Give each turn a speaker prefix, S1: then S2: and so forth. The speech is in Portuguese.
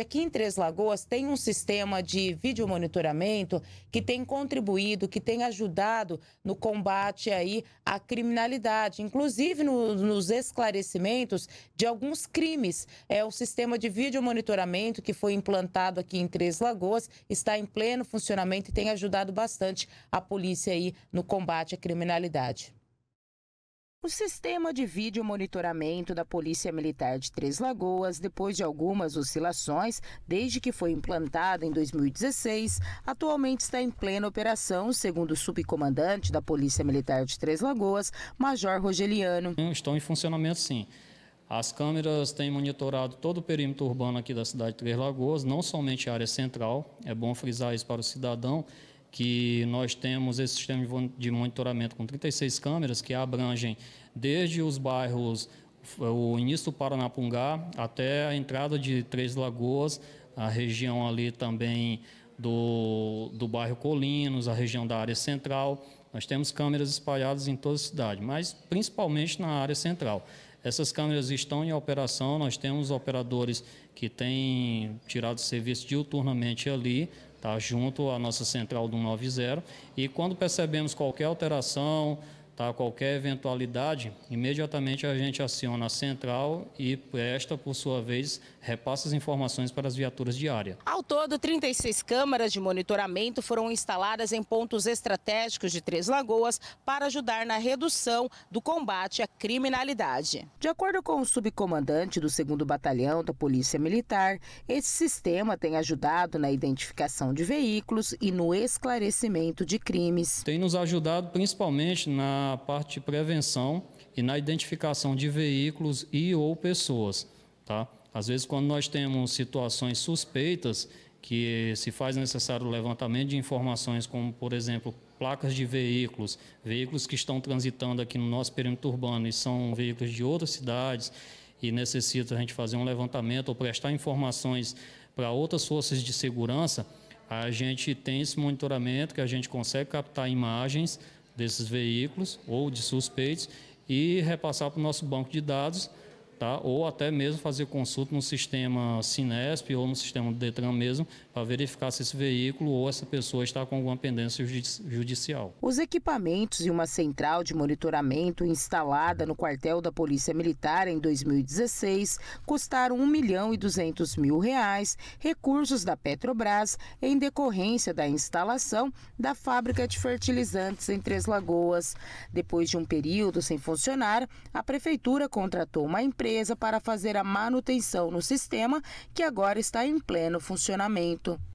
S1: Aqui em Três Lagoas tem um sistema de vídeo monitoramento que tem contribuído, que tem ajudado no combate aí à criminalidade, inclusive no, nos esclarecimentos de alguns crimes. É o sistema de vídeo monitoramento que foi implantado aqui em Três Lagoas, está em pleno funcionamento e tem ajudado bastante a polícia aí no combate à criminalidade. O sistema de vídeo monitoramento da Polícia Militar de Três Lagoas, depois de algumas oscilações desde que foi implantado em 2016, atualmente está em plena operação, segundo o subcomandante da Polícia Militar de Três Lagoas, Major Rogeliano.
S2: Estão em funcionamento sim. As câmeras têm monitorado todo o perímetro urbano aqui da cidade de Três Lagoas, não somente a área central, é bom frisar isso para o cidadão que nós temos esse sistema de monitoramento com 36 câmeras que abrangem desde os bairros o início do Paranapungá até a entrada de Três Lagoas, a região ali também do, do bairro Colinos, a região da área central. Nós temos câmeras espalhadas em toda a cidade, mas principalmente na área central. Essas câmeras estão em operação, nós temos operadores que têm tirado serviço diuturnamente ali, tá? junto à nossa central do 190. E quando percebemos qualquer alteração, qualquer eventualidade, imediatamente a gente aciona a central e presta, por sua vez, repassa as informações para as viaturas de área.
S1: Ao todo, 36 câmaras de monitoramento foram instaladas em pontos estratégicos de Três Lagoas para ajudar na redução do combate à criminalidade. De acordo com o subcomandante do 2 Batalhão da Polícia Militar, esse sistema tem ajudado na identificação de veículos e no esclarecimento de
S2: crimes. Tem nos ajudado principalmente na na parte de prevenção e na identificação de veículos e ou pessoas, tá? Às vezes, quando nós temos situações suspeitas, que se faz necessário o levantamento de informações, como, por exemplo, placas de veículos, veículos que estão transitando aqui no nosso perímetro urbano e são veículos de outras cidades, e necessita a gente fazer um levantamento ou prestar informações para outras forças de segurança, a gente tem esse monitoramento que a gente consegue captar imagens desses veículos ou de suspeitos e repassar para o nosso banco de dados tá? ou até mesmo fazer consulta no sistema Sinesp ou no sistema Detran mesmo, para verificar se esse veículo ou essa pessoa está com alguma pendência judicial.
S1: Os equipamentos e uma central de monitoramento instalada no quartel da Polícia Militar em 2016 custaram 1 milhão e 200 mil reais, recursos da Petrobras, em decorrência da instalação da fábrica de fertilizantes em Três Lagoas. Depois de um período sem funcionar, a Prefeitura contratou uma empresa empresa para fazer a manutenção no sistema que agora está em pleno funcionamento.